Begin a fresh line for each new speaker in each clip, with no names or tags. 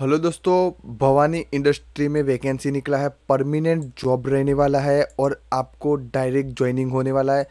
hello दोस्तों Bhavani industry में vacancy निकला है परमिनेंट जॉब रहने वाला है और आपको डायरेक्ट ज्वाइनिंग होने वाला है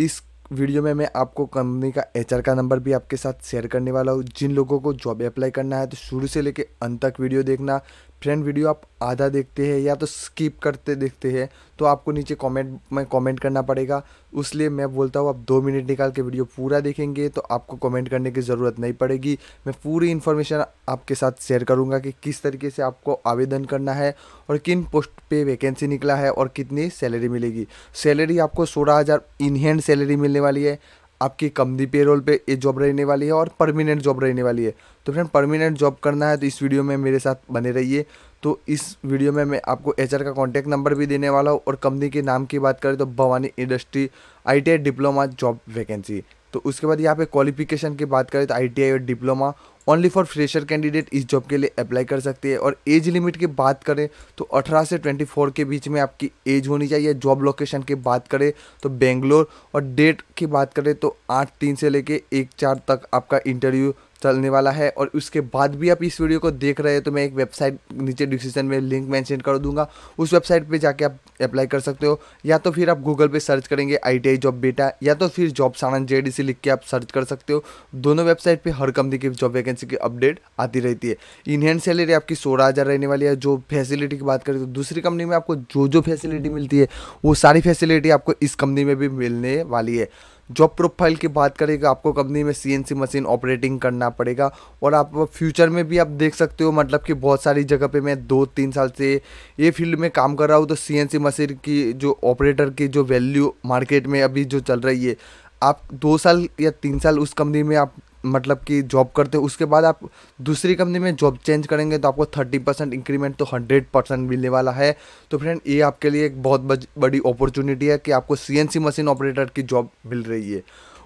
इस वीडियो में मैं आपको कंपनी का एचआर का नंबर भी आपके साथ शेयर करने वाला हूँ जिन लोगों को जॉब अप्लाई करना है तो शुरू से लेके अंत तक वीडियो देखना फ्रेंड वीडियो आप आधा देखते हैं या तो स्किप करते देखते हैं तो आपको नीचे कमेंट में कमेंट करना पड़ेगा उसलिए मैं बोलता हूँ आप दो मिनट निकाल के वीडियो पूरा देखेंगे तो आपको कमेंट करने की ज़रूरत नहीं पड़ेगी मैं पूरी इन्फॉर्मेशन आपके साथ शेयर करूँगा कि किस तरीके से आपको आवेदन करना है और किन पोस्ट पर वैकेंसी निकला है और कितनी सैलरी मिलेगी सैलरी आपको सोलह हज़ार सैलरी मिलने वाली है आपकी कंपनी पेरोल पे ये जॉब रहने वाली है और परमानेंट जॉब रहने वाली है तो फ्रेंड परमानेंट जॉब करना है तो इस वीडियो में मेरे साथ बने रहिए तो इस वीडियो में मैं आपको एच का कॉन्टैक्ट नंबर भी देने वाला हूँ और कंपनी के नाम की बात करें तो Bhavani industry I diploma job vacancy तो उसके बाद यहाँ पे क्वालिफिकेशन की बात करें तो आई और diploma only for fresher candidate इस जॉब के लिए अप्लाई कर सकते हैं और एज लिमिट की बात करें तो 18 से 24 के बीच में आपकी एज होनी चाहिए जॉब लोकेशन की बात करें तो बेंगलोर और डेट की बात करें तो आठ तीन से लेके एक चार तक आपका इंटरव्यू चलने वाला है और उसके बाद भी आप इस वीडियो को देख रहे हैं तो मैं एक वेबसाइट नीचे डिस्क्रिप्शन में लिंक मेंशन कर दूंगा उस वेबसाइट पे जाके आप अप्लाई कर सकते हो या तो फिर आप गूगल पे सर्च करेंगे आई जॉब बेटा या तो फिर जॉब सारण जे लिख के आप सर्च कर सकते हो दोनों वेबसाइट पर हर कंपनी की जॉब वैकेंसी की अपडेट आती रहती है इनहैंड सैलरी आपकी सोलह रहने वाली है जो फैसिलिटी की बात करें तो दूसरी कंपनी में आपको जो जो फैसिलिटी मिलती है वो सारी फैसिलिटी आपको इस कंपनी में भी मिलने वाली है जॉब प्रोफाइल की बात करेगा आपको कंपनी में सीएनसी मशीन ऑपरेटिंग करना पड़ेगा और आप फ्यूचर में भी आप देख सकते हो मतलब कि बहुत सारी जगह पे मैं दो तीन साल से ये फील्ड में काम कर रहा हूँ तो सीएनसी मशीन की जो ऑपरेटर की जो वैल्यू मार्केट में अभी जो चल रही है आप दो साल या तीन साल उस कंपनी में आप मतलब कि जॉब करते हो उसके बाद आप दूसरी कंपनी में जॉब चेंज करेंगे तो आपको थर्टी परसेंट इंक्रीमेंट तो हंड्रेड परसेंट मिलने वाला है तो फ्रेंड ये आपके लिए एक बहुत बड़ी अपॉर्चुनिटी है कि आपको सी मशीन ऑपरेटर की जॉब मिल रही है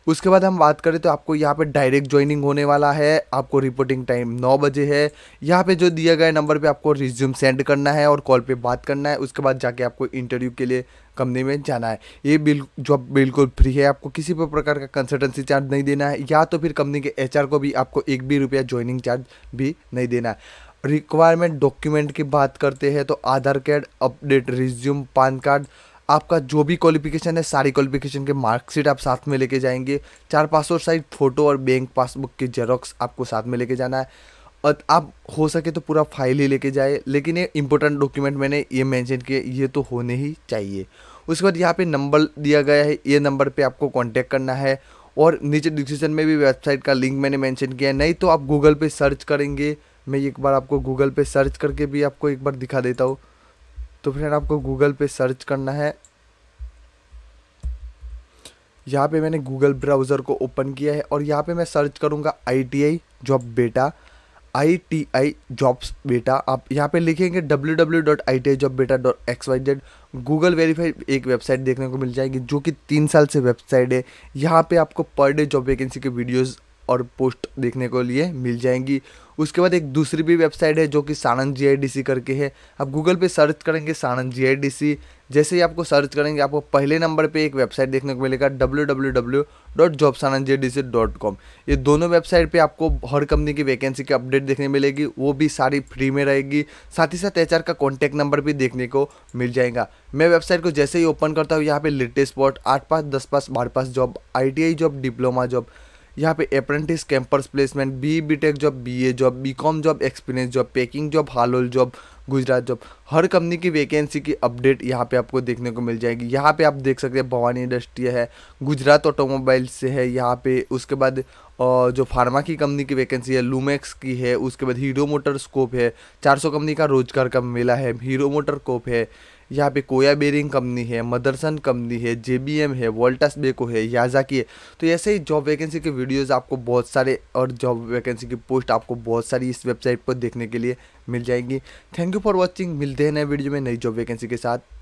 उसके बाद हम बात करें तो आपको यहाँ पे डायरेक्ट ज्वाइनिंग होने वाला है आपको रिपोर्टिंग टाइम नौ बजे है यहाँ पे जो दिया गया नंबर पे आपको रिज्यूम सेंड करना है और कॉल पे बात करना है उसके बाद जाके आपको इंटरव्यू के लिए कंपनी में जाना है ये बिल जॉब बिल्कुल फ्री है आपको किसी भी प्रकार का कंसल्टेंसी चार्ज नहीं देना है या तो फिर कंपनी के एच को भी आपको एक भी रुपया ज्वाइनिंग चार्ज भी नहीं देना है रिक्वायरमेंट डॉक्यूमेंट की बात करते हैं तो Aadhaar card update resume PAN card आपका जो भी क्वालिफिकेशन है सारी क्वालिफिकेशन के मार्कशीट आप साथ में लेके जाएंगे चार पासपोर्ट साइज फ़ोटो और बैंक पासबुक के जेरोक्स आपको साथ में लेके जाना है और आप हो सके तो पूरा फाइल ही लेके जाए लेकिन ये इंपॉर्टेंट डॉक्यूमेंट मैंने ये मेंशन किया ये तो होने ही चाहिए उसके बाद यहाँ पे नंबर दिया गया है ये नंबर पे आपको कांटेक्ट करना है और नीचे डिस्क्रिप्शन में भी वेबसाइट का लिंक मैंने मेंशन किया है नहीं तो आप गूगल पे सर्च करेंगे मैं एक बार आपको गूगल पे सर्च करके भी आपको एक बार दिखा देता हूँ तो फ्रेंड आपको गूगल पे सर्च करना है यहाँ पे मैंने गूगल ब्राउज़र को ओपन किया है और यहाँ पे मैं सर्च करूँगा आई टी आई जॉब बेटा आई टी आई जॉब्स बेटा आप यहाँ पे लिखेंगे W W dot I T I job बेटा dot X Y Z Google verify एक वेबसाइट देखने को मिल जाएगी जो कि तीन साल से वेबसाइट है यहाँ पे आपको पर डे जॉब वैकेंसी के वीडियोज और पोस्ट देखने को लिए मिल जाएंगी उसके बाद एक दूसरी भी वेबसाइट है जो कि सानंद जी करके है आप गूगल पे सर्च करेंगे सानंद जी जैसे ही आपको सर्च करेंगे आपको पहले नंबर पे एक वेबसाइट देखने को मिलेगा W W W dot job Sanand G D C dot com ये दोनों वेबसाइट पे आपको हर कंपनी की वैकेंसी की अपडेट देखने मिलेगी वो भी सारी फ्री में रहेगी साथ ही साथ एच का कॉन्टैक्ट नंबर भी देखने को मिल जाएगा मैं वेबसाइट को जैसे ही ओपन करता हूँ यहाँ पे लेटेस्ट स्पॉट आठ पास दस पास बारह pass job I job diploma job यहाँ पे apprentice campus placement B B tech job B A job B com job experience job packing job Halol job Gujarat job हर कंपनी की वैकेंसी की अपडेट यहाँ पे आपको देखने को मिल जाएगी यहाँ पे आप देख सकते हैं भवानी इंडस्ट्री है गुजरात ऑटोमोबाइल से है यहाँ पे उसके बाद जो फार्मा की कंपनी की वैकेंसी है लूमेक्स की है उसके बाद हीरो मोटर स्कोप है 400 कंपनी का रोजगार का मेला है हीरो मोटर कोप है यहाँ पे कोया बेरिंग कंपनी है मदरसन कंपनी है जे है वोल्टास बेको है याजा की है तो ऐसे ही जॉब वैकेंसी के वीडियोज़ आपको बहुत सारे और जॉब वैकेंसी की पोस्ट आपको बहुत सारी इस वेबसाइट पर देखने के लिए मिल जाएंगी थैंक यू फॉर वॉचिंग मिलते हैं नए वीडियो में नई जॉब वैकेंसी के साथ